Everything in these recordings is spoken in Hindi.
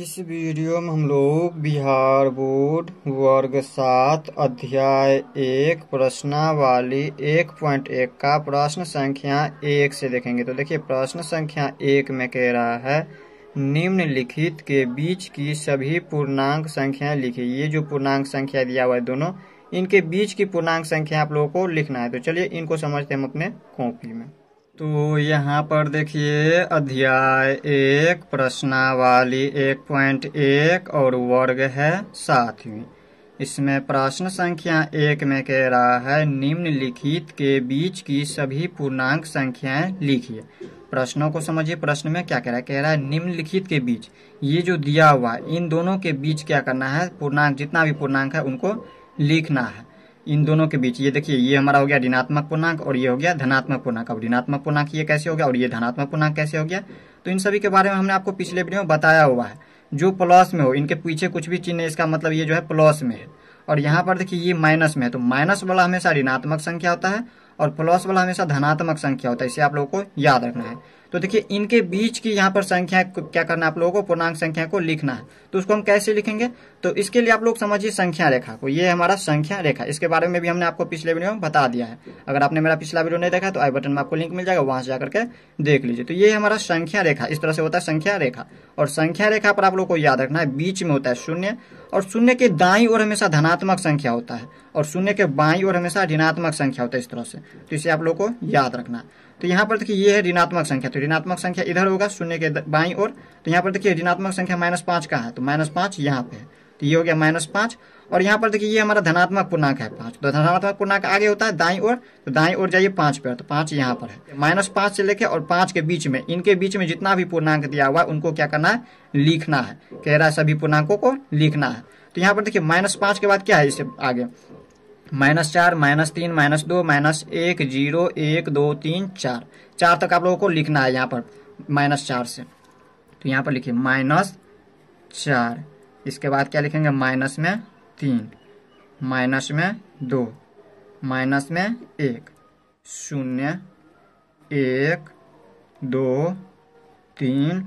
इस वीडियो में हम लोग बिहार बोर्ड वर्ग सात अध्याय एक प्रश्नावाली एक पॉइंट एक का प्रश्न संख्या एक से देखेंगे तो देखिए प्रश्न संख्या एक में कह रहा है निम्नलिखित के बीच की सभी पूर्णांक संख्या लिखिए ये जो पूर्णांक संख्या दिया हुआ है दोनों इनके बीच की पूर्णांक संख्या आप लोगों को लिखना है तो चलिए इनको समझते हैं हम अपने कॉपी में तो यहाँ पर देखिए अध्याय एक प्रश्नावाली एक पॉइंट एक और वर्ग है सातवीं इसमें प्रश्न संख्या एक में कह रहा है निम्नलिखित के बीच की सभी पूर्णांक संख्याएं लिखिए प्रश्नों को समझिए प्रश्न में क्या कह रहा है कह रहा है निम्नलिखित के बीच ये जो दिया हुआ है इन दोनों के बीच क्या करना है पूर्णांक जितना भी पूर्णांक है उनको लिखना है इन दोनों के बीच ये देखिए ये हमारा हो गया ऋणात्मक पूर्णांक और ये हो गया धनात्मक पूर्णांक अब ऋणात्मक पूर्णांक ये कैसे हो गया और ये धनात्मक पूर्णांक कैसे हो गया तो इन सभी के बारे में हमने आपको पिछले वीडियो में बताया हुआ है जो प्लस में हो इनके पीछे कुछ भी चिन्ह इसका मतलब ये जो है प्लस में है और यहाँ पर देखिए ये माइनस में है तो माइनस वाला हमेशा ऋणात्मक संख्या होता है और प्लस वाला हमेशा धनात्मक संख्या होता है इसे आप लोगों को याद रखना है तो देखिए इनके बीच की यहाँ पर संख्या क्या करना है आप लोगों को पूर्णांक संख्या को लिखना है तो उसको हम कैसे लिखेंगे तो इसके लिए आप लोग समझिए संख्या रेखा को ये हमारा संख्या रेखा इसके बारे में भी हमने आपको पिछले वीडियो में बता दिया है अगर आपने मेरा पिछला वीडियो नहीं देखा तो आई बटन में आपको लिंक मिल जाएगा वहां से जाकर के देख लीजिए तो ये हमारा संख्या रेखा इस तरह से होता है संख्या रेखा और संख्या रेखा पर आप लोग को याद रखना है बीच में होता है शून्य और शून्य के दाई और हमेशा धनात्मक संख्या होता है और शून्य के बाई और हमेशा ऋणात्मक संख्या होता है इस तरह से तो इसे आप लोग को याद रखना तो यहाँ पर देखिए ये है ऋणात्मक संख्या तो ऋणात्मक संख्या इधर होगा शून्य के बाई और तो यहाँ पर देखिए ऋणात्मक संख्या माइनस पांच का है तो माइनस पांच यहाँ पे है तो ये हो गया माइनस पांच और यहाँ पर देखिए ये हमारा धनात्मक पूर्णांक है पाँच तो धनात्मक पूर्णांक आगे होता है दाई और तो दाई और जाइए पाँच पे तो पाँच यहाँ पर है माइनस पाँच से लेके और पाँच के बीच में इनके बीच में जितना भी पूर्णांक दिया हुआ है उनको क्या करना है लिखना है कह रहा है सभी पूर्णांकों को लिखना है तो यहाँ पर देखिए माइनस पाँच के बाद क्या है इसे आगे माइनस चार माइनस तीन माइनस दो माइनस एक जीरो एक दो तीन चार चार तक आप लोगों को लिखना है यहाँ पर माइनस चार से तो यहाँ पर लिखिए माइनस चार इसके बाद क्या लिखेंगे माइनस में तीन माइनस में दो माइनस में एक शून्य एक दो तीन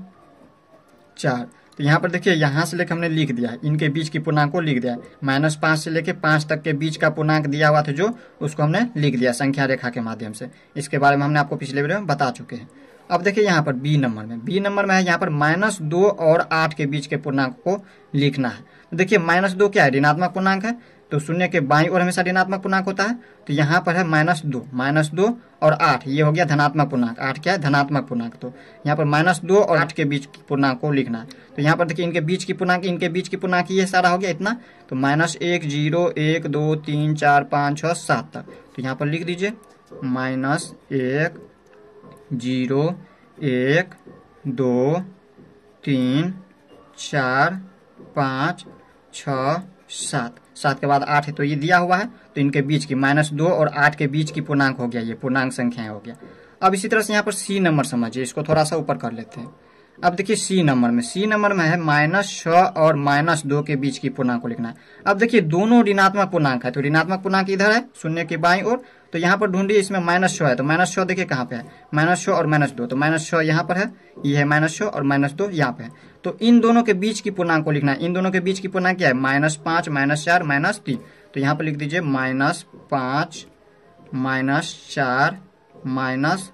चार तो यहाँ पर देखिए यहाँ से लेकर हमने लिख दिया है इनके बीच की पूर्णांक को लिख दिया है माइनस पाँच से लेकर पाँच तक के बीच का पूर्णांक दिया हुआ था जो उसको हमने लिख दिया संख्या रेखा के माध्यम से इसके बारे में हमने आपको पिछले वीडियो में बता चुके हैं अब देखिए यहाँ पर बी नंबर में बी नंबर में है यहाँ पर माइनस दो और आठ के बीच के पूर्णांक को लिखना है देखिए माइनस दो क्या है ऋणात्मक पूर्णांक है तो शून्य के बाई और हमेशा ऋणात्मक पूर्णांक होता है तो यहाँ पर है माइनस दो माइनस दो और आठ ये हो गया धनात्मक पूर्णांक आठ क्या है धनात्मक पूर्णांक तो यहाँ पर माइनस दो और आठ के बीच पूर्णांक को लिखना है तो यहाँ पर देखिए इनके बीच की पूर्णांक इनके बीच की पूर्णांक ये सारा हो गया इतना तो माइनस एक जीरो एक दो तीन चार पाँच छः सात तक तो यहाँ पर लिख दीजिए माइनस एक जीरो एक दो तीन चार पाँच छ सात सात के बाद आठ है तो ये दिया हुआ है तो इनके बीच की माइनस दो और आठ के बीच की पूर्णांक हो गया ये पूर्णांक संख्याएं हो गया अब इसी तरह से यहाँ पर सी नंबर समझिए इसको थोड़ा सा ऊपर कर लेते हैं अब देखिए सी नंबर में सी नंबर में है माइनस छ और माइनस दो के बीच की पूर्णांक को लिखना है अब देखिए दोनों ऋणात्मक पूर्णांक है तो ऋणात्मक पूर्णांक इधर है शून्य के बाई और तो यहाँ पर ढूंढिए इसमें माइनस छो है तो माइनस छो देखिए कहाँ पे है माइनस छो और माइनस दो तो माइनस छो यहाँ पर है ये है माइनस छो और माइनस दो यहाँ पे है तो इन दोनों के बीच की पूर्णांक को लिखना है इन दोनों के बीच की पूर्णांक क्या है माइनस पांच माइनस चार माइनस तीन तो यहाँ पर लिख दीजिए माइनस पांच माइनस चार माइनस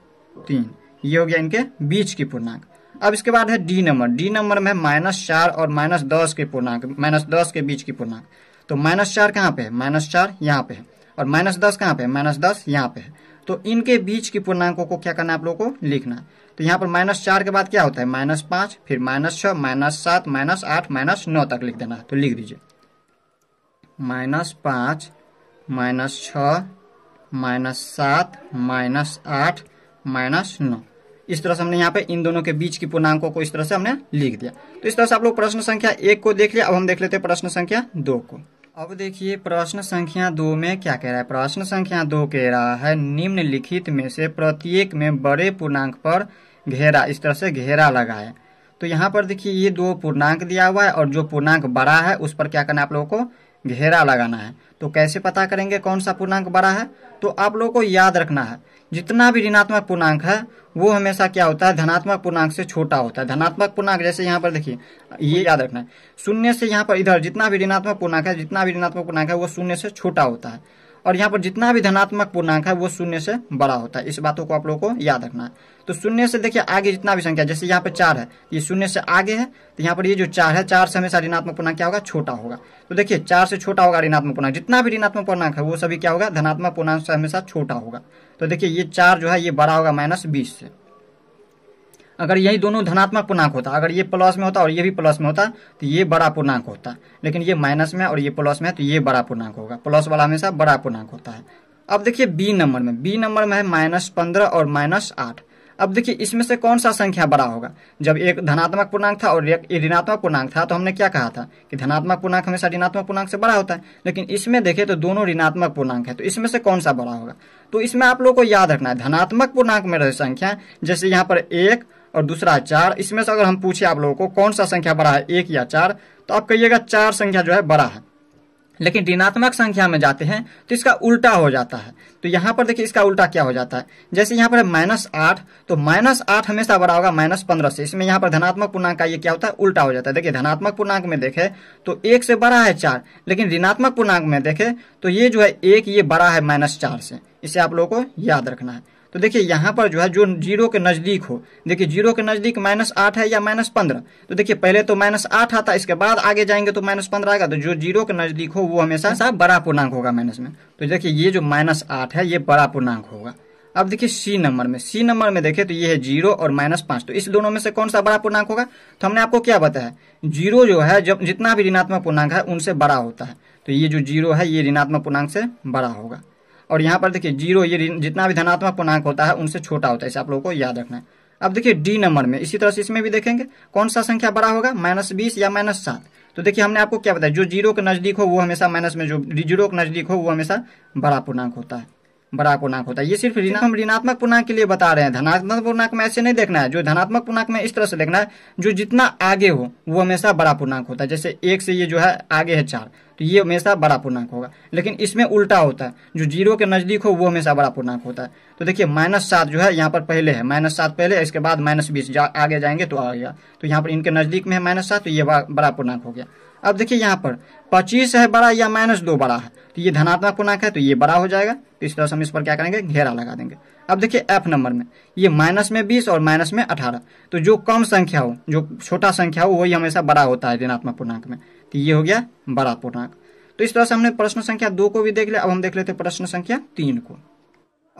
तीन ये हो गया इनके बीच की पूर्णांक अब इसके बाद है डी नंबर डी नंबर में माइनस चार और माइनस दस के पूर्णांक माइनस दस के बीच की पूर्णांक तो माइनस चार कहाँ पे है माइनस चार यहाँ पे है और माइनस दस कहाँ पे माइनस दस यहाँ पे है तो इनके बीच की पूर्णांकों को क्या करना आप लोगों को लिखना तो यहाँ पर माइनस चार के बाद क्या होता है माइनस पांच फिर माइनस छ माइनस सात माइनस आठ माइनस नौ तक लिख देना तो लिख दीजिए माइनस पांच माइनस छ माइनस सात माइनस आठ माइनस नौ इस तरह से हमने यहाँ पे इन दोनों के बीच की पूर्णांकों को इस तरह से हमने लिख दिया तो इस तरह से आप लोग प्रश्न संख्या एक को देख लिया अब हम देख लेते हैं प्रश्न संख्या दो को अब देखिए प्रश्न संख्या दो में क्या कह रहा है प्रश्न संख्या दो कह रहा है निम्नलिखित में से प्रत्येक में बड़े पूर्णांक पर घेरा इस तरह से घेरा लगाए तो यहाँ पर देखिए ये दो पूर्णांक दिया हुआ है और जो पूर्णांक बड़ा है उस पर क्या करना है आप लोगों को घेरा लगाना है तो कैसे पता करेंगे कौन सा पूर्णांक बड़ा है तो आप लोगों को याद रखना है जितना भी ऋणात्मक पूर्णांक है वो हमेशा क्या होता है धनात्मक पूर्णांक से छोटा होता है धनात्मक पूर्णांक जैसे यहाँ पर देखिए ये याद रखना है शून्य से यहाँ पर इधर जितना भी ऋणात्मक पूर्णांक है जितना भी ऋणात्मक पूर्णांक है वो शून्य से छोटा होता है और यहाँ पर जितना भी धनात्मक पूर्णांक है वो शून्य से बड़ा होता है इस बातों को आप लोगों को याद रखना है तो शून्य से देखिए आगे जितना भी संख्या जैसे यहाँ पर चार है ये शून्य से आगे है तो यहाँ पर ये जो चार है चार से हमेशा ऋणात्मक पूर्णांक क्या होगा छोटा होगा तो देखिए चार से छोटा होगा ऋणात्मक पूर्णांक जितना भी ऋणात्मक पूर्णांक है वो सभी क्या होगा धनात्मक पूर्णांक से हमेशा छोटा होगा तो देखिए ये चार जो है ये बड़ा होगा माइनस बीस से अगर यही दोनों धनात्मक पूर्णांक होता अगर ये प्लस में होता और ये भी प्लस में होता तो ये बड़ा पूर्णांक होता लेकिन ये माइनस में और ये प्लस में है तो ये बड़ा पूर्णांक होगा प्लस वाला हमेशा बड़ा पूर्णांक होता है अब देखिए बी नंबर में बी नंबर में है माइनस पंद्रह और माइनस आठ अब देखिए इसमें से कौन सा संख्या बड़ा होगा जब एक धनात्मक पूर्णांक था और एक ऋणात्मक पूर्णांक था तो हमने क्या कहा था कि धनात्मक पूर्णांक हमेशा ऋणात्मक पूर्णांक से बड़ा होता है लेकिन इसमें देखें तो दोनों ऋणात्मक पूर्णांक है तो इसमें से कौन सा बड़ा होगा तो इसमें आप लोग को याद रखना है धनात्मक पूर्णांक में रहे संख्या जैसे यहाँ पर एक और दूसरा है चार इसमें से अगर हम पूछे आप लोगों को कौन सा संख्या बड़ा है एक या चार तो आप कहिएगा चार संख्या जो है बड़ा है लेकिन ऋणात्मक संख्या में जाते हैं तो इसका उल्टा हो जाता है तो यहाँ पर देखिए इसका उल्टा क्या हो जाता है जैसे यहाँ पर है माइनस आठ तो माइनस आठ हमेशा बड़ा होगा माइनस पंद्रह से इसमें यहाँ पर धनात्मक पूर्णांक का ये क्या होता है उल्टा हो जाता है देखिए धनात्मक पूर्णांक में देखे तो एक से बड़ा है चार लेकिन ऋणात्मक पूर्णांक में देखे तो ये जो है एक ये बड़ा है माइनस चार से इसे आप लोगों को याद रखना है तो देखिए यहाँ पर जो है जो जीरो के नज़दीक हो देखिए जीरो के नज़दीक माइनस आठ है या माइनस पंद्रह तो देखिए पहले तो माइनस आठ आता इसके बाद आगे जाएंगे तो माइनस पंद्रह आएगा तो जो जीरो के नज़दीक हो वो हमेशा हाँ। बड़ा पूर्णांक होगा माइनस में तो देखिए ये जो माइनस आठ है ये बड़ा पूर्णांक होगा अब देखिए सी नंबर में सी नंबर में देखें तो ये है जीरो और माइनस पांच तो इस दोनों में से कौन सा बड़ा पूर्णांक होगा तो हमने आपको क्या बताया जीरो जो है जब जितना भी ऋणात्मक पूर्णांक है उनसे बड़ा होता है तो ये जो जीरो है ये ऋणात्मक पूर्णांक से बड़ा होगा और यहाँ पर देखिए जीरो ये जितना भी धनात्मक पूर्णांक होता है उनसे छोटा होता है इसे आप लोगों को याद रखना है अब देखिए डी नंबर में इसी तरह से इसमें भी देखेंगे कौन सा संख्या बड़ा होगा माइनस बीस या माइनस सात तो देखिए हमने आपको क्या बताया जो जीरो के नजदीक हो वो हमेशा माइनस में जो जीरो के नजदीक हो वो हमेशा बड़ा पूर्णांक होता है बड़ा पूर्णांक होता है ये सिर्फ हम ऋणात्मक पूर्णांक के लिए बता रहे हैं धनात्मक पूर्णांक में ऐसे नहीं देखना है जो धनात्मक पूर्णांक में इस तरह से देखना है जो जितना आगे हो वो हमेशा बड़ा पूर्णांक होता है जैसे एक से ये जो है आगे है चार तो ये हमेशा बड़ा पूर्णांक होगा लेकिन इसमें उल्टा होता है जो जीरो के नजदीक हो वो हमेशा बड़ा पूर्णांक होता है तो देखिए माइनस सात जो है यहाँ पर पहले है माइनस सात पहले इसके बाद माइनस बीस जा, आगे जाएंगे तो आ गया तो यहाँ पर इनके नजदीक में है माइनस सात तो ये बड़ा पूर्णांक हो गया अब देखिए यहाँ पर पच्चीस है बड़ा या माइनस दो बड़ा है तो ये धनात्मक पूर्णांक है तो ये बड़ा हो जाएगा तो इस तरह से हम इस पर क्या करेंगे घेरा लगा देंगे अब देखिए एफ नंबर में ये माइनस में बीस और माइनस में अठारह तो जो कम संख्या हो जो छोटा संख्या हो वही हमेशा बड़ा होता है ऋणात्मक पूर्णांक में तो ये हो गया बड़ा पूर्णांक तो इस तरह से हमने प्रश्न संख्या दो को भी देख लिया अब हम देख लेते प्रश्न संख्या तीन को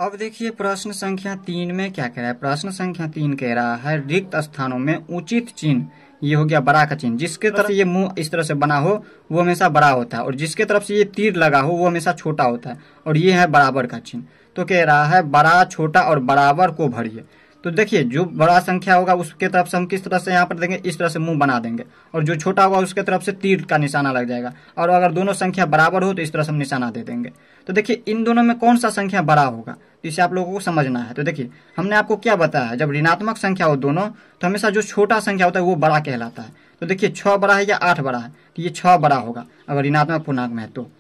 अब देखिए प्रश्न संख्या तीन में क्या कह रहा है प्रश्न संख्या तीन कह रहा है रिक्त स्थानों में उचित चिन्ह ये हो गया बड़ा का चिन्ह जिसके तरफ से ये मुंह इस तरह से बना हो वो हमेशा बड़ा होता है और जिसके तरफ से ये तीर लगा हो वो हमेशा छोटा होता है और ये है बराबर का चिन्ह तो कह रहा है बड़ा छोटा और बराबर को भरिए तो देखिए जो बड़ा संख्या होगा उसके तरफ से हम किस तरह से यहाँ पर देंगे इस तरह से मुंह बना देंगे और जो छोटा होगा उसके तरफ से तीर का निशाना लग जाएगा और अगर दोनों संख्या बराबर हो तो इस तरह से हम निशाना दे देंगे तो देखिए इन दोनों में कौन सा संख्या बड़ा होगा तो इसे आप लोगों को समझना है तो देखिए हमने आपको क्या बताया जब ऋणात्मक संख्या हो दोनों तो हमेशा जो छोटा संख्या होता है वो बड़ा कहलाता है तो देखिए छः बड़ा है या आठ बड़ा है तो ये छः बड़ा होगा अगर ऋणात्मक पूर्णांक में है तो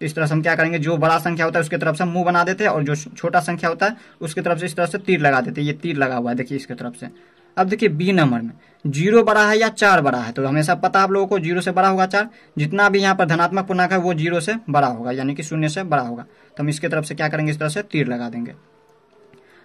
तो इस तरह से हम क्या करेंगे जो बड़ा संख्या होता है उसकी तरफ से मुंह बना देते हैं और जो छोटा संख्या होता है उसकी तरफ से इस तरह से तीर लगा देते हैं ये तीर लगा हुआ है देखिए इसके तरफ से अब देखिए बी नंबर में जीरो बड़ा है या चार बड़ा है तो हमेशा पता आप लोगों को जीरो से बड़ा होगा चार जितना भी यहाँ पर धनात्मक पूर्णांक है वो जीरो से बड़ा होगा यानी कि शून्य से बड़ा होगा तो हम इसके तरफ से क्या करेंगे इस तरह से तीर लगा देंगे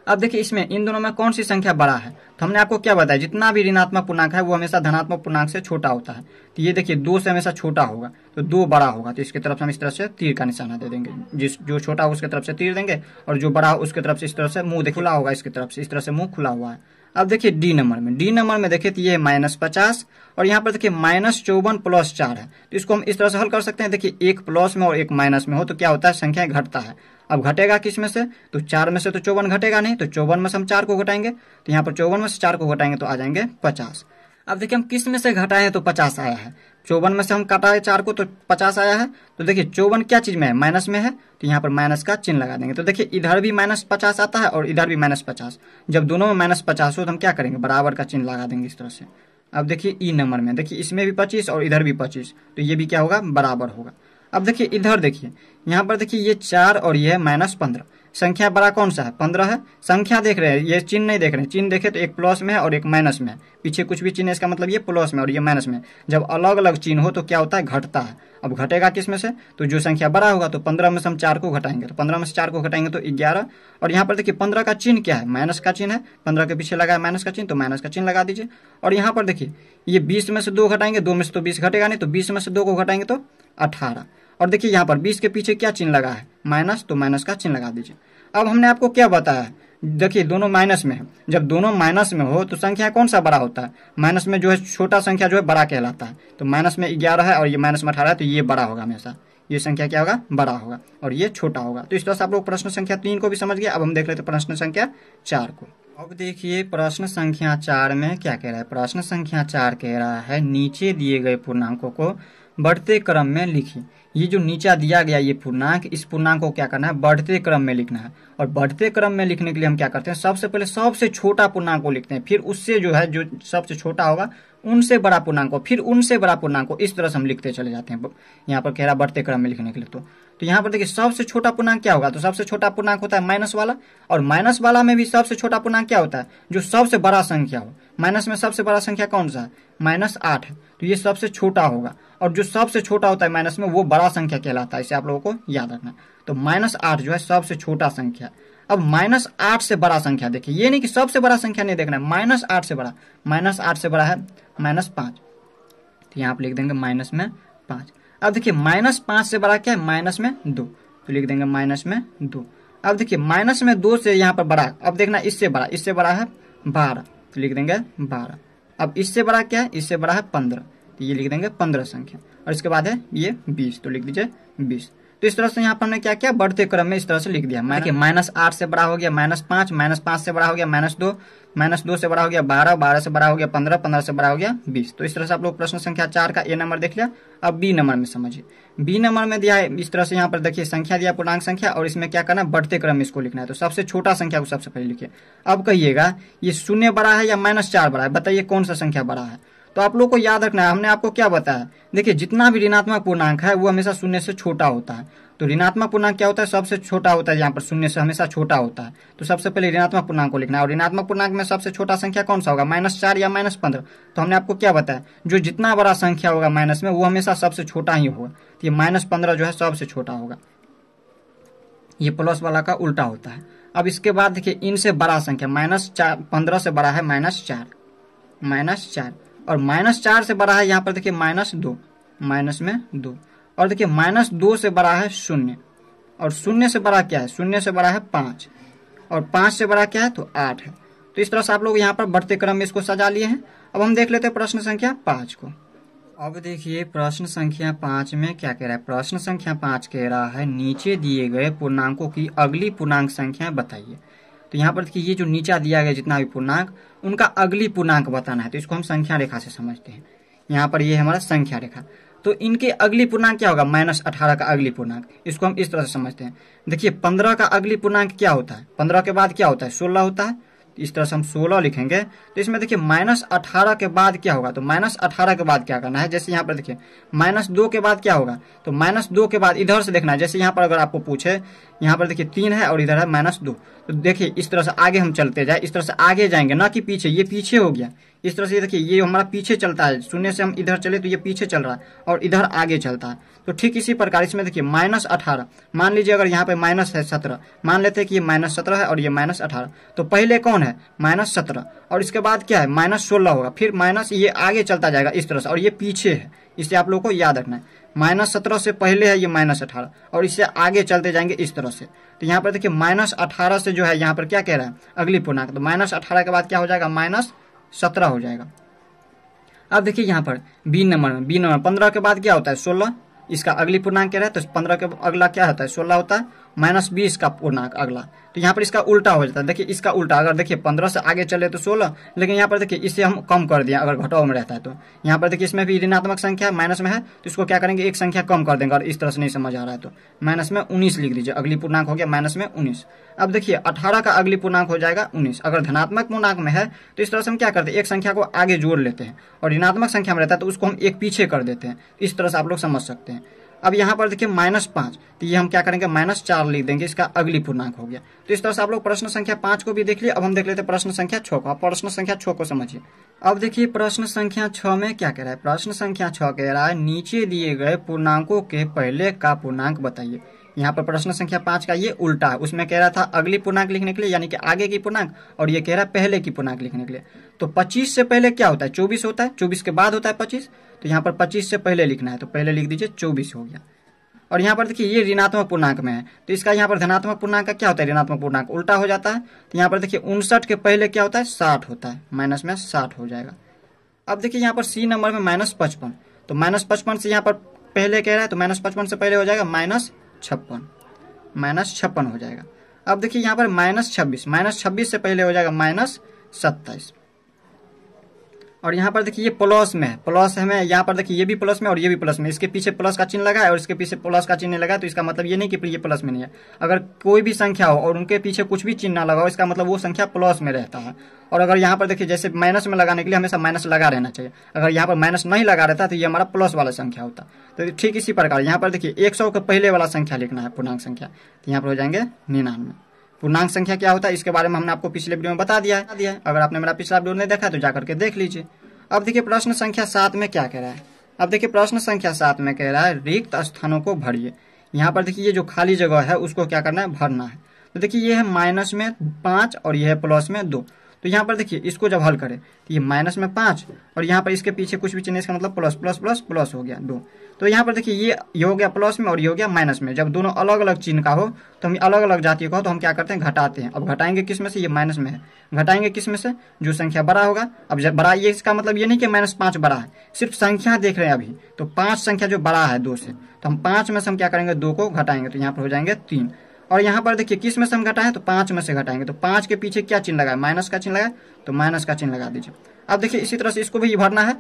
अब देखिए इसमें इन दोनों में कौन सी संख्या बड़ा है तो हमने आपको क्या बताया जितना भी ऋणात्मक पूर्णांक है वो हमेशा धनात्मक पूर्णांक से छोटा होता है तो ये देखिए दो से हमेशा छोटा होगा तो दो बड़ा होगा तो इसके तरफ से हम इस तरह से तीर का निशाना दे देंगे जिस जो छोटा हो उसकी तरफ से तीर देंगे और जो बड़ा हो उसके तरफ से इस तरह से मुंह खुला होगा इसके तरफ से इस तरह से मुंह खुला हुआ है अब देखिए डी नंबर में डी नंबर में देखिए तो ये माइनस पचास और यहाँ पर देखिए माइनस चौवन प्लस चार है तो इसको हम इस तरह से हल कर सकते हैं देखिए एक प्लस में और एक माइनस में हो तो क्या होता है संख्या घटता है अब घटेगा किस में से तो चार में से तो चौवन घटेगा नहीं तो चौवन में से हम चार को घटाएंगे तो यहाँ पर चौवन में से चार को घटाएंगे तो आ जाएंगे पचास अब देखिए हम किस में से हैं तो पचास आया है चौवन में से हम काटाए चार को तो पचास आया है तो देखिए चौवन क्या चीज़ में है माइनस में है तो यहाँ पर माइनस का चिन्ह लगा देंगे तो देखिए इधर भी माइनस पचास आता है और इधर भी माइनस पचास जब दोनों में माइनस पचास हो तो हम क्या करेंगे बराबर का चिन्ह लगा देंगे इस तरह से अब देखिए ई नंबर में देखिए इसमें भी पच्चीस और इधर भी पच्चीस तो ये भी क्या होगा बराबर होगा अब देखिए इधर देखिए यहाँ पर देखिए ये चार और ये है माइनस पंद्रह संख्या बड़ा कौन सा है पंद्रह है संख्या देख रहे हैं ये चिन्ह नहीं देख रहे हैं चिन्ह देखे तो एक प्लस में है और एक माइनस में है पीछे कुछ भी चिन्ह इसका मतलब ये प्लस में और ये माइनस में जब अलग अलग चिन्ह हो तो क्या होता है घटता है अब घटेगा किस में से तो जो संख्या बड़ा होगा तो पंद्रह में से हम चार को घटाएंगे तो पंद्रह में से चार को घटाएंगे तो ग्यारह और यहाँ पर देखिए पंद्रह का चिन्ह क्या है माइनस का चिन्ह है पंद्रह के पीछे लगा है माइनस का चिन्ह तो माइनस का चिन्ह लगा दीजिए और यहाँ पर देखिए ये बीस में से दो घटाएंगे दो में से तो बीस घटेगा नहीं तो बीस में से दो को घटाएंगे तो अठारह और देखिए यहाँ पर बीस के पीछे क्या चिन्ह लगा है माइनस तो माइनस का चिन्ह लगा दीजिए अब हमने आपको क्या बताया देखिए दोनों माइनस में है जब दोनों माइनस में हो तो संख्या कौन सा बड़ा होता है माइनस में जो है छोटा संख्या जो है बड़ा कहलाता है तो माइनस में ग्यारह है और ये माइनस में अठारह है तो ये बड़ा होगा हमेशा ये संख्या क्या होगा बड़ा होगा और ये छोटा होगा तो इस तरह से आप लोग प्रश्न संख्या तीन को भी समझ गए अब हम देख लेते प्रश्न संख्या चार को अब देखिए प्रश्न संख्या चार में क्या कह रहा है प्रश्न संख्या चार कह रहा है नीचे दिए गए पूर्णांकों को बढ़ते क्रम में लिखिए ये जो नीचा दिया गया ये पूर्णांक इस पूर्णांक को क्या करना है बढ़ते क्रम में लिखना है और बढ़ते क्रम में लिखने के लिए हम क्या करते हैं सबसे पहले सबसे छोटा पूर्णांक को लिखते हैं फिर उससे जो है जो सबसे छोटा होगा उनसे बड़ा पूर्णांक को फिर उनसे बड़ा पूर्णांक को इस तरह से हम लिखते चले जाते हैं यहाँ पर कह रहा बढ़ते क्रम में लिखने के लिए तो तो यहाँ पर देखिए सबसे छोटा पूर्णांक क्या होगा तो सबसे छोटा पूर्णांक होता है माइनस वाला और माइनस वाला में भी सबसे छोटा पूर्णांक क्या होता है जो सबसे बड़ा संख्या हो माइनस में सबसे बड़ा संख्या कौन सा है माइनस आठ तो ये सबसे छोटा होगा और जो सबसे छोटा होता है माइनस में वो बड़ा संख्या कहलाता है इसे आप लोगों को याद रखना तो माइनस आठ जो है सबसे छोटा संख्या अब माइनस आठ से बड़ा संख्या देखिए ये नहीं कि सबसे बड़ा संख्या नहीं देखना है माइनस आठ से बड़ा माइनस आठ से बड़ा है माइनस पाँच तो यहाँ आप लिख देंगे माइनस में पांच अब देखिए माइनस पांच से बड़ा क्या है माइनस में दो तो लिख देंगे माइनस में दो अब देखिए माइनस में दो से यहाँ पर बड़ा अब देखना इससे बड़ा इससे बड़ा है बारह तो लिख देंगे बारह अब इससे बड़ा क्या है इससे बड़ा है पंद्रह तो ये लिख देंगे पंद्रह संख्या और इसके बाद है ये बीस तो लिख दीजिए बीस तो इस तरह से यहाँ पर हमने क्या किया बढ़ते क्रम में इस तरह से लिख दिया मैं माइनस आठ से बड़ा हो गया माइनस पांच माइनस पांच से बड़ा हो गया माइनस दो माइनस दो से बड़ा हो गया बारह बारह से बड़ा हो गया पंद्रह पंद्रह से बड़ा हो गया बीस तो इस तरह से आप लोग प्रश्न संख्या चार का ए नंबर देख लिया अब बी नंबर में समझिए बी नंबर में दिया है इस तरह से यहाँ पर देखिए संख्या दिया पूर्णांक संख्या और इसमें क्या करना है बढ़ते क्रम में इसको लिखना है तो सबसे छोटा संख्या को सबसे पहले लिखिए अब कहिएगा ये शून्य बड़ा है या माइनस चार बड़ा है बताइए कौन सा संख्या बड़ा है तो आप लोग को याद रखना है हमने आपको क्या बताया देखिए जितना भी ऋणात्मक पूर्णांक है वो हमेशा शून्य से छोटा होता है तो ऋणात्मक पूर्णांक क्या होता है सबसे छोटा होता है यहाँ पर शून्य से हमेशा छोटा होता है तो सबसे पहले ऋणात्मक पूर्णांक को लिखना है और ऋणात्मक पूर्णांक में सबसे छोटा संख्या कौन सा होगा माइनस चार या माइनस पंद्रह तो हमने आपको क्या बताया जो जितना बड़ा संख्या होगा माइनस में वो हमेशा सबसे छोटा ही होगा तो ये माइनस पंद्रह जो है सबसे छोटा होगा ये प्लस वाला का उल्टा होता है अब इसके बाद देखिए इनसे बड़ा संख्या माइनस चार पंद्रह से बड़ा है माइनस चार माइनस चार और माइनस चार से बड़ा है यहाँ पर देखिए माइनस दो माइनस में दो और देखिए माइनस दो से बड़ा है शून्य और शून्य से बड़ा क्या है शून्य से बड़ा है पांच और पांच से बड़ा क्या है तो आठ है तो इस तरह से आप लोग यहाँ पर बढ़ते क्रम में इसको सजा लिए हैं अब हम देख लेते हैं प्रश्न संख्या पांच को अब देखिए प्रश्न संख्या पांच में क्या कह रहा है प्रश्न संख्या पांच कह रहा है नीचे दिए गए पूर्णांकों की अगली पूर्णांक संख्या बताइए तो यहाँ पर देखिए ये जो नीचा दिया गया जितना भी पूर्णांक उनका अगली पूर्णांक बताना है तो इसको हम संख्या रेखा से समझते हैं यहाँ पर ये यह हमारा संख्या रेखा तो इनके अगली पूर्णांक क्या होगा माइनस अठारह का अगली पूर्णांक इसको हम इस तरह से समझते हैं देखिए पंद्रह का अगली पूर्णांक क्या होता है पंद्रह के बाद क्या होता है सोलह होता है तो इस तरह से हम सोलह लिखेंगे तो इसमें देखिए माइनस अठारह के बाद क्या होगा तो माइनस अठारह के बाद क्या करना है जैसे यहाँ पर देखिए माइनस दो के बाद क्या होगा तो माइनस दो के बाद इधर से देखना है जैसे यहाँ पर अगर आपको पूछे यहाँ पर देखिए तीन है और इधर है माइनस दो तो देखिए इस तरह से आगे हम चलते जाए इस तरह से आगे जाएंगे ना कि पीछे ये पीछे हो गया इस तरह से देखिए ये हमारा पीछे चलता है शून्य से हम इधर चले तो ये पीछे चल रहा है और इधर आगे चलता है तो ठीक इसी प्रकार इसमें देखिए माइनस अठारह मान लीजिए अगर यहाँ पे माइनस है सत्रह मान लेते हैं कि ये माइनस सत्रह है और ये माइनस अठारह तो पहले कौन है माइनस सत्रह और इसके बाद क्या है माइनस सोलह होगा फिर माइनस ये आगे चलता जाएगा इस तरह से और ये पीछे है इसे आप लोग को याद रखना है माइनस सत्रह से पहले है ये माइनस अठारह और इससे आगे चलते जाएंगे इस तरह से तो यहाँ पर देखिए माइनस अठारह से जो है यहाँ पर क्या कह रहा है अगली पूर्णांक तो माइनस अठारह के बाद क्या हो जाएगा माइनस सत्रह हो जाएगा अब देखिए यहाँ पर बी नंबर में बी नंबर पंद्रह के बाद क्या होता है सोलह इसका अगली पूर्णांक कह रहा है तो पंद्रह के अगला क्या होता है सोलह होता है माइनस बीस का पूर्णांक अगला तो यहाँ पर इसका उल्टा हो जाता है देखिए इसका उल्टा अगर देखिए पंद्रह से आगे चले तो सोलह लेकिन यहाँ पर देखिए इसे हम कम कर दिया अगर घटाओ में रहता है तो यहाँ पर देखिए इसमें भी ऋणात्मक संख्या माइनस में है तो इसको क्या करेंगे एक संख्या कम कर देंगे और इस तरह से नहीं समझ आ रहा है तो माइनस में उन्नीस लिख दीजिए अगली पूर्णांक हो गया माइनस में उन्नीस अब देखिए अठारह का अगली पूर्णांक हो जाएगा उन्नीस अगर धनात्मक पूर्णांक में है तो इस तरह से हम क्या करते हैं एक संख्या को आगे जोड़ लेते हैं और ऋणात्मक संख्या में रहता है तो उसको हम एक पीछे कर देते हैं इस तरह से आप लोग समझ सकते हैं अब यहाँ पर देखिए माइनस पांच तो ये हम क्या करेंगे माइनस चार लिख देंगे इसका अगली पूर्णांक हो गया तो इस तरह से आप लोग प्रश्न संख्या पांच को भी देख लिया अब हम देख लेते हैं प्रश्न संख्या छ को आप प्रश्न संख्या छ को समझिए अब देखिए प्रश्न संख्या छ में क्या कह रहा है प्रश्न संख्या छ कह रहा है नीचे दिए गए पूर्णांकों के पहले का पूर्णांक बताइए यहाँ पर प्रश्न संख्या पांच का ये उल्टा है उसमें कह रहा था अगली पूर्णांक लिखने के लिए यानी कि आगे की पूर्णांक और ये कह रहा है पहले की पूर्णांक लिखने के लिए तो 25 से पहले क्या होता है 24 होता है 24 के बाद होता है 25 तो यहाँ पर 25 से पहले लिखना है तो पहले लिख दीजिए 24 हो गया और यहाँ पर देखिए ये ऋणात्मक पूर्णांक में है तो इसका यहाँ पर धनात्मक पूर्णांक क्या होता है ऋणात्मक पूर्णांक उल्टा हो जाता है तो यहाँ पर देखिए उनसठ के पहले क्या होता है साठ होता है माइनस में साठ हो जाएगा अब देखिए यहाँ पर सी नंबर में माइनस पचपन तो माइनस पचपन से यहाँ पर पहले कह रहा है तो माइनस पचपन से पहले हो जाएगा माइनस छप्पन माइनस छप्पन हो जाएगा अब देखिए यहाँ पर माइनस छब्बीस माइनस छब्बीस से पहले हो जाएगा माइनस सत्ताईस और यहाँ पर देखिए ये प्लस में प्लस हमें यहाँ पर देखिए ये भी प्लस में और ये भी प्लस में इसके पीछे प्लस का चिन्ह लगा है और इसके पीछे प्लस का चिन्ह लगा तो इसका मतलब ये नहीं कि ये प्लस में नहीं है अगर कोई भी संख्या हो और उनके पीछे कुछ भी चिन्ह लगा हो इसका मतलब वो संख्या प्लस में रहता है और अगर यहाँ पर देखिए जैसे माइनस में लगाने के लिए हमेशा माइनस लगा रहना चाहिए अगर यहाँ पर माइनस नहीं लगा रहता तो ये हमारा प्लस वाला संख्या होता तो ठीक इसी प्रकार यहाँ पर देखिए एक सौ के पहले वाला संख्या लिखना है पूर्णांक संख्या तो यहाँ पर हो जाएंगे निन्यानवे पूर्णांक संख्या क्या होता है इसके बारे में हमने आपको पिछले वीडियो में बता दिया है अगर आपने मेरा पिछला वीडियो नहीं देखा तो जाकर के देख लीजिए अब देखिए प्रश्न संख्या सात में क्या कह रहा है अब देखिए प्रश्न संख्या सात में कह रहा है रिक्त स्थानों को भरिए यहाँ पर देखिए ये जो खाली जगह है उसको क्या करना है भरना है तो देखिए ये है माइनस में पाँच और ये है प्लस में दो तो यहाँ पर देखिए इसको जब हल करें तो ये माइनस में पाँच और यहाँ पर इसके पीछे कुछ भी चिन्ह इसका मतलब प्लस प्लस प्लस प्लस हो गया दो तो यहाँ पर देखिए ये हो गया प्लस में और ये हो गया माइनस में जब दोनों अलग अलग चिन्ह का हो तो हम अलग अलग जाति का हो तो हम क्या करते हैं घटाते हैं अब घटाएंगे किस में से ये माइनस में है घटाएंगे किस में से जो संख्या बड़ा होगा अब जब बड़ा ये इसका मतलब ये नहीं कि माइनस पांच बड़ा है सिर्फ संख्या देख रहे हैं अभी तो पांच संख्या जो बड़ा है दो से तो हम पांच में से हम क्या करेंगे दो को घटाएंगे तो यहाँ पर हो जाएंगे तीन और यहाँ पर देखिए किस में से हम घटाएं तो पांच में से घटाएंगे तो पांच के पीछे क्या चिन्ह लगाए माइनस का चिन्ह लगाए तो माइनस का चिन्ह लगा दीजिए अब देखिए इसी तरह से इसको भी भरना है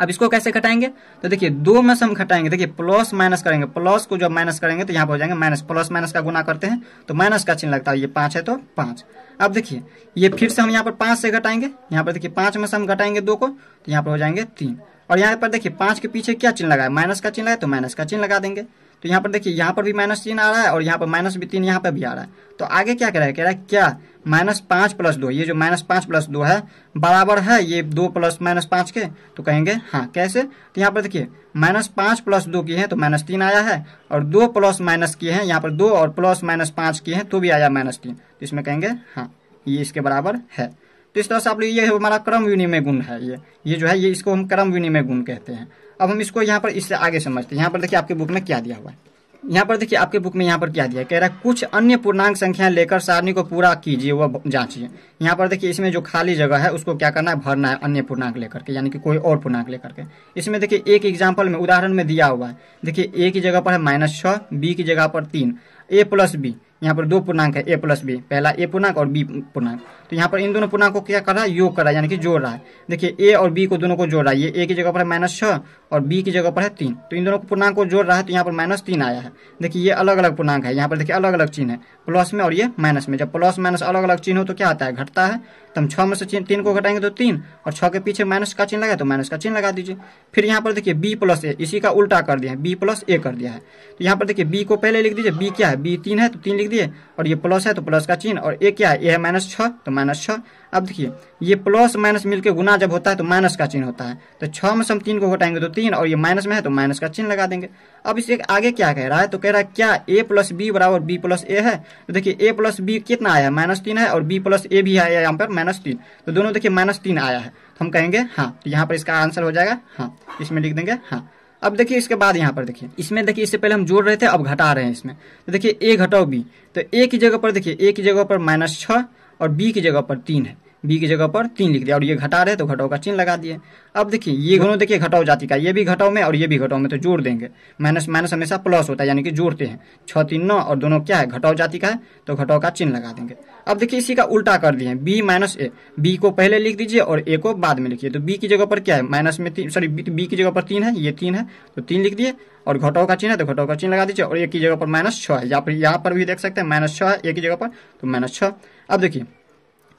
अब इसको कैसे घटाएंगे तो देखिए दो में से हम घटाएंगे देखिए प्लस माइनस करेंगे प्लस को जब माइनस करेंगे तो यहाँ पर हो जाएंगे माइनस प्लस माइनस का गुना करते हैं तो माइनस का चिन्ह लगता है ये पांच है तो पांच अब देखिए ये फिर से हम यहाँ पर पांच से घटाएंगे यहाँ पर देखिए पांच में से हम घटाएंगे दो को तो यहाँ पर हो जाएंगे तीन और यहाँ पर देखिए पांच के पीछे क्या चिन्ह लगा है माइनस का चिन्ह लगा तो माइनस का चिन्ह लगा देंगे तो यहाँ पर देखिए यहाँ पर भी माइनस तीन आ रहा है और यहाँ पर माइनस भी तीन यहाँ पर भी आ रहा है तो आगे क्या कह रहा है कह रहा है क्या माइनस पाँच प्लस दो ये जो माइनस पाँच प्लस दो है बराबर है ये दो प्लस माइनस पाँच के तो कहेंगे हाँ कैसे तो यहाँ पर देखिए माइनस पाँच प्लस दो की है तो माइनस तीन आया है और दो प्लस माइनस किए हैं यहाँ पर दो और प्लस माइनस पाँच किए हैं तो भी आया माइनस तीन तो इसमें कहेंगे हाँ ये इसके बराबर है तो इस तरह से आप लोग ये हमारा क्रम विनिमय गुण है ये ये जो है ये इसको हम क्रम विनिमय गुण कहते हैं अब हम इसको यहाँ पर इससे आगे समझते हैं यहाँ पर देखिए आपके बुक में क्या दिया हुआ है यहाँ पर देखिए आपके बुक में यहाँ पर क्या दिया कह रहा है कुछ अन्य पूर्णांक संख्या लेकर सारणी को पूरा कीजिए वह जांचिए यहाँ पर देखिए इसमें जो खाली जगह है उसको क्या करना है भरना है अन्य पूर्णांक लेकर के यानी कि कोई और पूर्णांक लेकर के इसमें देखिए एक एग्जाम्पल में उदाहरण में दिया हुआ है देखिए ए की जगह पर है माइनस छः बी की जगह पर तीन ए प्लस बी यहाँ पर दो पूर्णांक है ए प्लस बी पहला ए पूर्णांक और बी पूर्णांक तो यहाँ पर इन दोनों पूर्णांक को क्या कर रहा है योग कर रहा है यानी कि जोड़ रहा है देखिए ए और बी को दोनों को जोड़ रहा है ये ए की जगह पर है माइनस छः और बी की जगह पर है तीन तो इन दोनों को पूर्णांक को जोड़ रहा है तो यहाँ पर माइनस तीन आया है देखिए ये अलग अलग पूर्णांक है यहाँ पर देखिए अलग अलग चिन्ह है प्लस में और ये माइनस में जब प्लस माइनस अलग अलग चिन्ह हो तो क्या आता है घटता है तो हम छः में से तीन को घटाएंगे तो तीन और छः के पीछे माइनस का चिन्ह लगा तो माइनस का चिन्ह लगा दीजिए फिर यहाँ पर देखिए बी प्लस ए इसी का उल्टा कर दिया है बी प्लस ए कर दिया है तो यहाँ पर देखिए बी को पहले लिख दीजिए बी क्या है बी तीन है तो तीन लिख दिए और ये प्लस है तो प्लस का चिन्ह और ये क्या है ये है माइनस छः तो माइनस छः अब देखिए ये प्लस माइनस मिलकर गुना जब होता है तो माइनस का चिन्ह होता है तो छः में से हम तीन को घटाएंगे तो तीन और ये माइनस में है तो माइनस का चिन्ह लगा देंगे अब इसे आगे क्या कह रहा है तो कह रहा है क्या ए प्लस बी बराबर बी प्लस ए है तो देखिए ए प्लस बी कितना आया है माइनस तीन है और बी प्लस ए भी आया यहाँ पर माइनस तीन तो दोनों देखिए माइनस तीन आया है तो हम कहेंगे हाँ तो यहाँ पर इसका आंसर हो जाएगा हाँ इसमें लिख देंगे हाँ अब देखिए इसके बाद यहाँ पर देखिए इसमें देखिए इससे पहले हम जोड़ रहे थे अब घटा रहे हैं इसमें तो देखिए ए घटाओ बी तो ए की जगह पर देखिए ए की जगह पर माइनस छः और बी की जगह पर तीन है बी की जगह पर तीन लिख दिया और ये घटा रहे तो घटाओ का चिन्ह लगा दिए अब देखिए ये घनों देखिए घटाओ जाति का ये भी घटाओ में और ये भी घटाओ में तो जोड़ देंगे माइनस माइनस हमेशा प्लस होता है यानी कि जोड़ते हैं छः तीन नौ और दोनों क्या है घटाओ जाति का है तो घटाओ का चिन्ह लगा देंगे अब देखिए इसी का उल्टा कर दिए बी माइनस ए बी को पहले लिख दीजिए और ए को बाद में लिखिए तो बी की जगह पर क्या है माइनस में तीन सॉरी बी की जगह पर तीन है ये तीन है तो तीन लिख दिए और घटाओ का चिन्ह है तो घटाओ का चिन्ह लगा दीजिए और एक की जगह पर माइनस छः है या फिर यहाँ पर भी देख सकते हैं माइनस छः है एक की जगह पर तो माइनस छः अब देखिए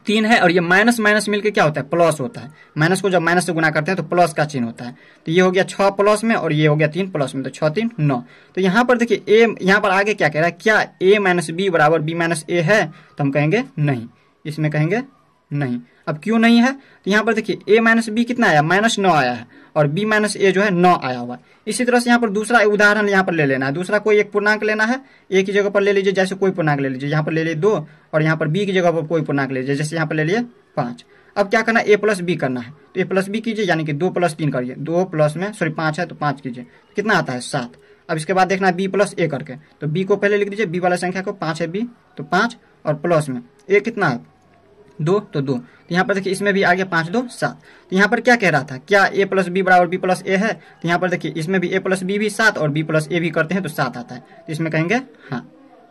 तीन है और ये माइनस माइनस मिलकर क्या होता है प्लस होता है माइनस को जब माइनस से गुना करते हैं तो प्लस का चिन्ह होता है तो ये हो गया छः प्लस में और ये हो गया तीन प्लस में तो छः तीन नौ तो यहाँ पर देखिए ए यहाँ पर आगे क्या कह रहा है क्या ए माइनस बी बराबर बी माइनस ए है तो हम कहेंगे नहीं इसमें कहेंगे नहीं अब क्यों नहीं है तो यहाँ पर देखिए ए माइनस बी कितना आया माइनस नौ आया है और बी माइनस ए जो है नौ आया हुआ इसी तरह से यहाँ पर दूसरा उदाहरण यहाँ पर ले लेना है दूसरा कोई एक पूर्णांक लेना है ए की जगह पर ले लीजिए जैसे कोई पूर्णांक ले लीजिए यहाँ पर ले लिए दो और यहाँ पर बी की जगह पर कोई पूर्णांक ले लीजिए जैसे यहाँ पर ले लिए पाँच अब क्या करना है ए प्लस बी करना है तो ए प्लस बी कीजिए यानी कि दो प्लस तीन करिए दो प्लस में सॉरी पाँच है तो पाँच कीजिए तो कितना आता है सात अब इसके बाद देखना है बी प्लस ए करके तो बी को पहले लिख दीजिए बी वाला संख्या को पाँच है बी तो पाँच और प्लस में ए कितना है दो तो दो तो यहाँ पर देखिए इसमें भी आ गया पाँच दो सात तो यहाँ पर क्या कह रहा था क्या ए प्लस बी बराबर बी प्लस ए है तो यहाँ पर देखिए इसमें भी ए प्लस बी भी सात और बी प्लस ए भी करते हैं तो सात आता है तो इसमें कहेंगे हाँ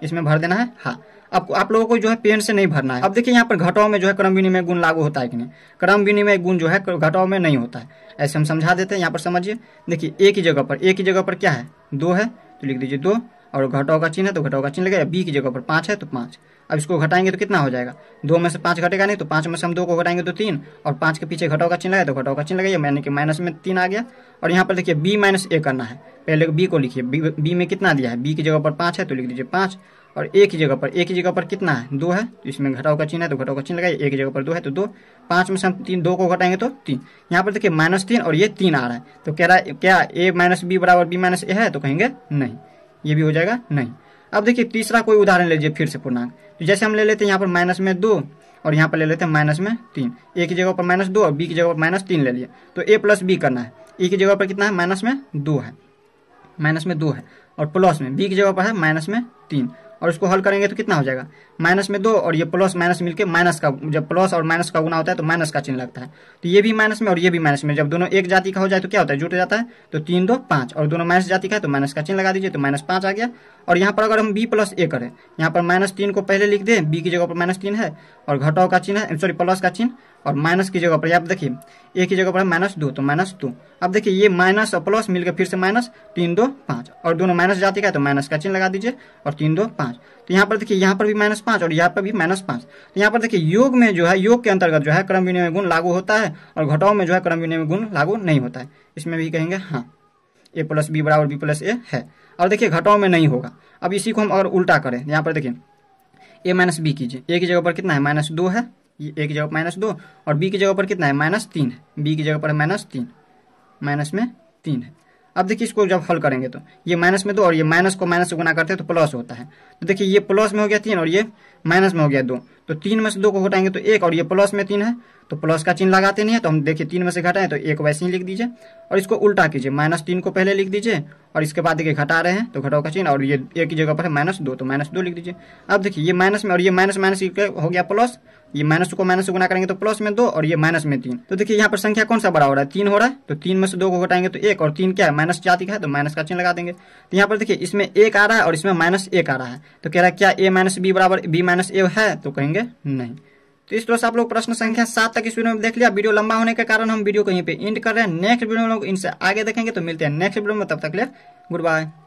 इसमें भर देना है हाँ आपको आप लोगों को जो है पेन से नहीं भरना है अब देखिए यहाँ पर घटाओ में जो है क्रम विनिमय गुण लागू होता है कि नहीं क्रम विनिमय गुण जो है घटाओं में नहीं होता है ऐसे हम समझा देते हैं यहाँ पर समझिए देखिए एक ही जगह पर एक ही जगह पर क्या है दो है तो लिख दीजिए दो और घटाओ का चिन्ह है तो घटाओ का चिन्ह लगेगा बी की जगह पर पाँच है तो पाँच अब इसको घटाएंगे तो कितना हो जाएगा दो में से पाँच घटेगा नहीं तो पाँच में से हम दो को घटाएंगे तो तीन और पाँच के पीछे घटाओ का चिन्ह है तो घटाओ का चिन्ह लगाइए मैंने कि माइनस में तीन आ गया और यहाँ पर देखिए बी माइनस ए करना है पहले बी को लिखिए बी में कितना दिया है बी की जगह पर पाँच है तो लिख दीजिए पाँच और एक ही जगह पर एक ही जगह पर कितना है दो है तो इसमें घटाओ का चिन्ह है तो घटाओ का चिन्ह लगाइए एक जगह पर दो है तो दो पाँच में से हम तीन दो को घटाएंगे तो तीन यहाँ पर देखिए माइनस तीन और ये तीन आ रहा है तो कह रहा है क्या ए माइनस बी बराबर बी माइनस ए है तो कहेंगे नहीं ये भी हो जाएगा नहीं अब देखिए तीसरा कोई उदाहरण लीजिए फिर से पूर्णांक तो जैसे हम ले लेते हैं यहाँ पर माइनस में दो और यहाँ पर ले लेते हैं माइनस में तीन ए की जगह पर माइनस दो और बी की जगह पर माइनस तीन ले लिए तो ए प्लस बी करना है ए e की जगह पर कितना है माइनस में दो है माइनस में दो है और प्लस में बी की जगह पर है माइनस में तीन और उसको हल करेंगे तो कितना हो जाएगा माइनस में दो और ये प्लस माइनस मिलकर माइनस का जब प्लस और माइनस का गुना होता है तो माइनस का चिन्ह लगता है तो ये भी माइनस में और ये भी माइनस में जब दोनों एक जाति का हो जाए तो क्या होता है जुट जाता है तो तीन दो पाँच और दोनों माइनस जाति का है तो माइनस का चिन्ह लगा दीजिए तो माइनस पांच आ गया और यहाँ पर अगर हम बी प्लस ए करें यहाँ पर माइनस तीन को पहले लिख दें बी की जगह पर माइनस तीन है और घटाव का चिन्ह है सॉरी प्लस का चिन्ह और माइनस की जगह पर आप देखिए ए की जगह पर है माइनस दो तो माइनस दो अब देखिए ये माइनस और प्लस मिलकर फिर से माइनस तीन दो पाँच और दोनों माइनस जाती का है तो माइनस का चिन्ह लगा दीजिए और तीन दो पाँच तो यहाँ पर देखिए यहाँ पर भी माइनस पाँच और यहाँ पर भी माइनस पाँच तो यहाँ पर देखिए योग में जो है योग के अंतर्गत जो है क्रम विनियम गुण लागू होता है और घटाव में जो है क्रम विनियम गुण लागू नहीं होता है इसमें भी कहेंगे हाँ ए प्लस बी बराबर बी प्लस ए है और देखिए घटाओं में नहीं होगा अब इसी को हम और उल्टा करें यहाँ पर देखिए ए माइनस बी कीजिए ए की जगह पर कितना है माइनस दो है ए की जगह पर माइनस दो और बी की जगह पर कितना है माइनस तीन है बी की जगह पर माइनस तीन माइनस में तीन है अब देखिए इसको जब हल करेंगे तो ये माइनस में दो और ये माइनस को माइनस से गुना करते हैं तो प्लस होता है तो देखिए ये प्लस में हो गया तीन और ये माइनस में हो गया दो तो तीन में से दो को घटाएंगे तो एक और ये प्लस में तीन है तो प्लस का चिन्ह लगाते नहीं है तो हम देखिए तीन में से घटाएं तो एक वैसे ही लिख दीजिए और इसको उल्टा कीजिए माइनस तीन को पहले लिख दीजिए और इसके बाद देखिए घटा रहे हैं तो घटाओ का चिन्ह और ये एक ही जगह पर है माइनस दो तो माइनस दो लिख दीजिए अब देखिए ये माइनस में और ये माइनस माइनस हो गया प्लस ये माइनस को माइनस गुना करेंगे तो प्लस में दो और ये माइनस में तीन तो देखिए यहाँ पर संख्या कौन सा बड़ा हो रहा है तीन हो रहा है तो तीन में से दो को घटाएंगे तो एक और तीन क्या है माइनस जाति का है तो माइनस का चिन्ह लगा देंगे तो यहाँ पर देखिए इसमें एक आ रहा है और इसमें माइनस एक आ रहा है तो कह रहा है क्या ए माइनस बी बराबर बी माइनस ए है तो कहेंगे नहीं तो इस तरह से आप लोग प्रश्न संख्या सात तक इस वीडियो में देख लिया वीडियो लंबा होने के कारण हम वीडियो को यहीं पे एंड कर रहे हैं नेक्स्ट वीडियो में लोग इनसे आगे देखेंगे तो मिलते हैं नेक्स्ट वीडियो में तब तक ले गुड बाय